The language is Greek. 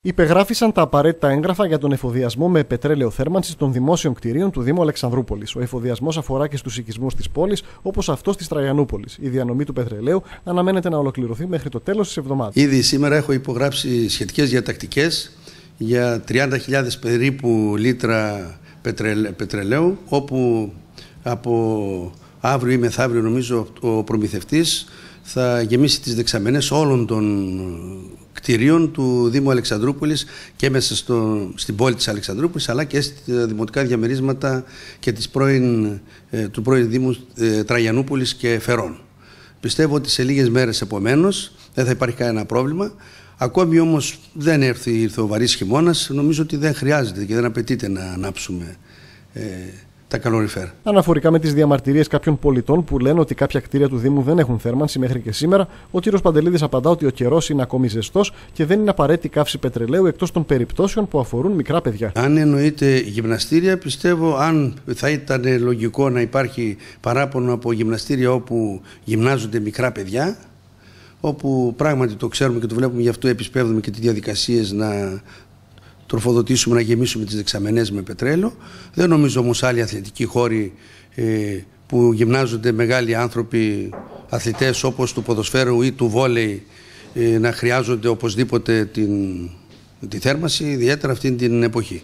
Υπεγράφησαν τα απαραίτητα έγγραφα για τον εφοδιασμό με πετρέλαιο θέρμανσης των δημόσιων κτηρίων του Δήμου Αλεξανδρούπολης. Ο εφοδιασμός αφορά και στους οικισμούς της πόλης, όπως αυτός της Τραγιανούπολη. Η διανομή του πετρελαίου αναμένεται να ολοκληρωθεί μέχρι το τέλος της εβδομάδας. Ήδη σήμερα έχω υπογράψει σχετικές διατακτικές για 30.000 περίπου λίτρα πετρελαίου, όπου από αύριο ή μεθαύριο νομίζω ο προμηθευτής θα γεμίσει τις δεξαμενές όλων των κτηρίων του Δήμου Αλεξανδρούπολης και μέσα στο, στην πόλη της Αλεξανδρούπολης αλλά και στα δημοτικά διαμερίσματα και της πρώην, ε, του πρώην Δήμου ε, Τραγιανούπολης και Φερών. Πιστεύω ότι σε λίγες μέρες επομένως δεν θα υπάρχει κανένα πρόβλημα. Ακόμη όμως δεν έρθει, ήρθε ο βαρύς νομίζω ότι δεν χρειάζεται και δεν απαιτείται να ανάψουμε ε, τα καλοριφέρ. Αναφορικά με τις διαμαρτυρίες κάποιων πολιτών που λένε ότι κάποια κτίρια του Δήμου δεν έχουν θέρμανση μέχρι και σήμερα, ο κύριος Παντελίδης απαντά ότι ο καιρός είναι ακόμη ζεστός και δεν είναι απαραίτητη καύση πετρελαίου εκτός των περιπτώσεων που αφορούν μικρά παιδιά. Αν εννοείται γυμναστήρια, πιστεύω αν θα ήταν λογικό να υπάρχει παράπονο από γυμναστήρια όπου γυμνάζονται μικρά παιδιά, όπου πράγματι το ξέρουμε και το βλέπουμε, γι' αυτό επισπεύδουμε και τις διαδικασίες να τροφοδοτήσουμε, να γεμίσουμε τις δεξαμενές με πετρέλαιο. Δεν νομίζω όμως άλλοι αθλητικοί χώροι ε, που γυμνάζονται μεγάλοι άνθρωποι, αθλητές όπως του ποδοσφαίρου ή του βόλεϊ, ε, να χρειάζονται οπωσδήποτε την, τη θέρμαση, ιδιαίτερα αυτήν την εποχή.